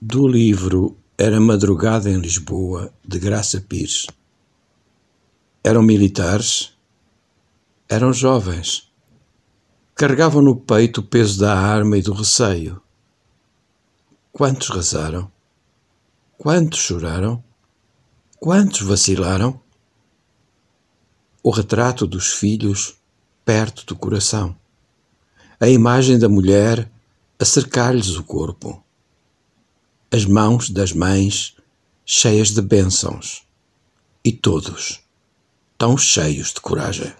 Do livro Era Madrugada em Lisboa, de Graça Pires. Eram militares, eram jovens, carregavam no peito o peso da arma e do receio. Quantos rezaram? Quantos choraram? Quantos vacilaram? O retrato dos filhos perto do coração, a imagem da mulher acercar lhes o corpo as mãos das mães cheias de bênçãos e todos tão cheios de coragem.